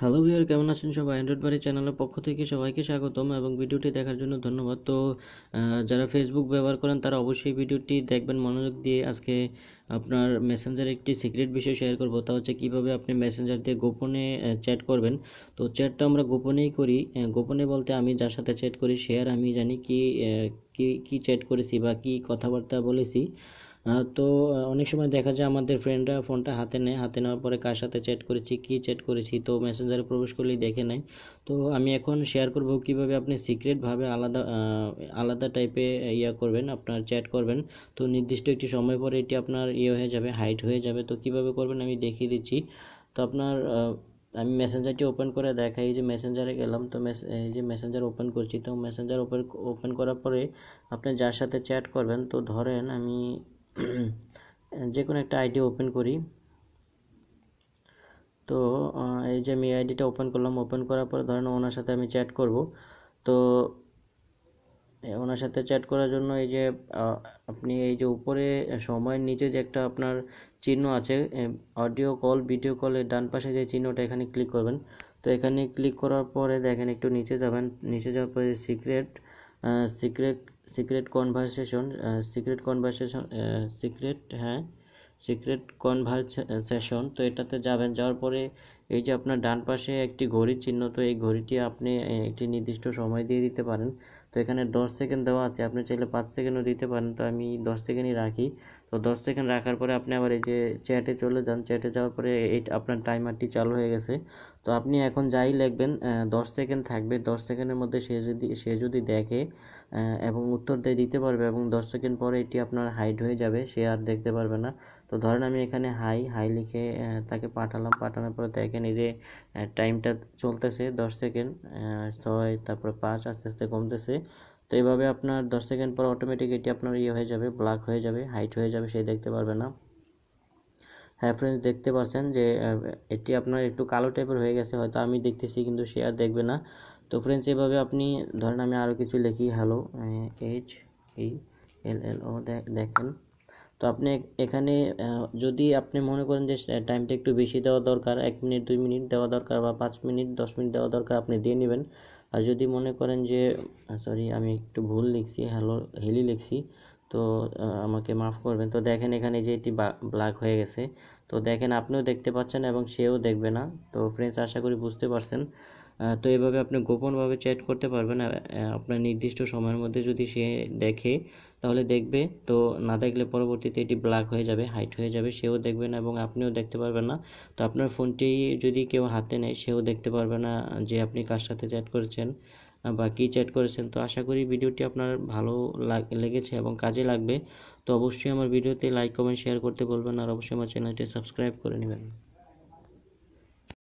hello viewer কেমন আছেন সবাই অ্যান্ড্রয়েড বাড়ি চ্যানেলের পক্ষ থেকে সবাইকে স্বাগতম এবং ভিডিওটি দেখার জন্য ধন্যবাদ তো যারা ফেসবুক ব্যবহার করেন তারা অবশ্যই ভিডিওটি দেখবেন মনোযোগ দিয়ে আজকে আপনার মেসেঞ্জার একটি সিক্রেট বিষয় শেয়ার করবো তা হচ্ছে কীভাবে আপনি মেসেঞ্জার দিয়ে গোপনে চ্যাট করবেন তো চ্যাটটা আমরা গোপনেই করি গোপনে বলতে আমি যার সাথে চ্যাট করি শেয়ার আমি জানি কি কি চ্যাট করেছি বা কি কথাবার্তা বলেছি তো অনেক সময় দেখা যায় আমাদের ফ্রেন্ডরা ফোনটা হাতে নেয় হাতে নেওয়ার পরে কার সাথে চ্যাট করেছি কী চ্যাট করেছি তো মেসেঞ্জারে প্রবেশ করলেই দেখে নেয় তো আমি এখন শেয়ার করব কিভাবে আপনি সিক্রেটভাবে আলাদা আলাদা টাইপে ইয়া করবেন আপনার চ্যাট করবেন তো নির্দিষ্ট একটি সময় পরে এটি আপনার ইয়ে হয়ে যাবে হাইট হয়ে যাবে তো কিভাবে করবেন আমি দেখিয়ে দিচ্ছি তো আপনার আমি মেসেঞ্জারটি ওপেন করে দেখাই যে মেসেঞ্জারে গেলাম তো এই যে মেসেঞ্জার ওপেন করছি তো মেসেঞ্জার ওপেন ওপেন করার পরে আপনি যার সাথে চ্যাট করবেন তো ধরেন আমি মানে যে কোনো একটা আইডি ওপেন করি তো এই যে আমি আইডিটা ওপেন করলাম ওপেন করার পর ধরেন ওনার সাথে আমি চ্যাট করব তো ওনার সাথে চ্যাট করার জন্য এই যে আপনি এই যে উপরে সময়ের নিচে যে একটা আপনার চিহ্ন আছে অডিও কল ভিডিও কলের ডান পাশে যে চিহ্নটা এখানে ক্লিক করবেন তো এখানে ক্লিক করার পরে দেখেন একটু নিচে যাবেন নিচে যাওয়ার পরে secret secret secret conversation secret conversation secret হ্যাঁ সিক্রেট কনভারসেশন তো এটাতে যাবেন যাওয়ার পরে এই যে আপনার ডান পাশে একটি ঘড়ির চিহ্ন তো এই ঘড়িটি আপনি একটি নির্দিষ্ট সময় দিয়ে দিতে পারেন তো এখানে দশ সেকেন্ড দেওয়া আছে আপনি চাইলে পাঁচ সেকেন্ডও দিতে পারেন তো আমি দশ সেকেন্ডই রাখি তো দশ সেকেন্ড রাখার পরে আপনি আবার এই যে চ্যাটে চলে যান চ্যাটে যাওয়ার পরে এই আপনার টাইমারটি চালু হয়ে গেছে তো আপনি এখন যাই লিখবেন দশ সেকেন্ড থাকবে দশ সেকেন্ডের মধ্যে সে যদি সে যদি দেখে এবং উত্তর দিয়ে দিতে পারবে এবং দশ সেকেন্ড পরে এটি আপনার হাইড হয়ে যাবে সে আর দেখতে পারবে না তো ধরেন আমি এখানে হাই হাই লিখে তাকে পাঠালাম পাঠানোর পরে দেখে সেকেন্ড এই যে টাইমটা চলতেছে দশ সেকেন্ড ছয় তারপরে পাঁচ আস্তে আস্তে কমতেছে তো এইভাবে আপনার দশ সেকেন্ড পর অটোমেটিক এটি আপনার ইয়ে হয়ে যাবে ব্ল্যাক হয়ে যাবে হাইট হয়ে যাবে সেই দেখতে পারবে না হ্যাঁ ফ্রেন্ডস দেখতে পাচ্ছেন যে এটি আপনার একটু কালো টাইপের হয়ে গেছে হয়তো আমি দেখতেছি কিন্তু সে আর দেখবে না তো ফ্রেন্ডস এভাবে আপনি ধরেন আমি আরও কিছু লিখি হ্যালো এইচ ই এল এল ও দেখেন তো আপনি এখানে যদি আপনি মনে করেন যে টাইমটা একটু বেশি দেওয়া দরকার এক মিনিট দুই মিনিট দেওয়া দরকার বা পাঁচ মিনিট দশ মিনিট দেওয়া দরকার আপনি দিয়ে নেবেন আর যদি মনে করেন যে সরি আমি একটু ভুল লিখছি হ্যালো হেলি লিখছি তো আমাকে মাফ করবেন তো দেখেন এখানে যে এটি ব্ল্যাক হয়ে গেছে তো দেখেন আপনিও দেখতে পাচ্ছেন এবং সেও দেখবে না তো ফ্রেন্ডস আশা করি বুঝতে পারছেন তো এভাবে আপনি গোপনভাবে চ্যাট করতে পারবেন আপনার নির্দিষ্ট সময়ের মধ্যে যদি সে দেখে তাহলে দেখবে তো না দেখলে পরবর্তীতে এটি ব্ল্যাক হয়ে যাবে হাইট হয়ে যাবে সেও দেখবে না এবং আপনিও দেখতে পারবেন না তো আপনার ফোনটি যদি কেউ হাতে নেয় সেও দেখতে পারবে না যে আপনি কার সাথে চ্যাট করেছেন বা কী চ্যাট করেছেন তো আশা করি ভিডিওটি আপনার ভালো লেগেছে এবং কাজে লাগবে তো অবশ্যই আমার ভিডিওতে লাইক কমেন্ট শেয়ার করতে বলবেন আর অবশ্যই আমার চ্যানেলটি সাবস্ক্রাইব করে নেবেন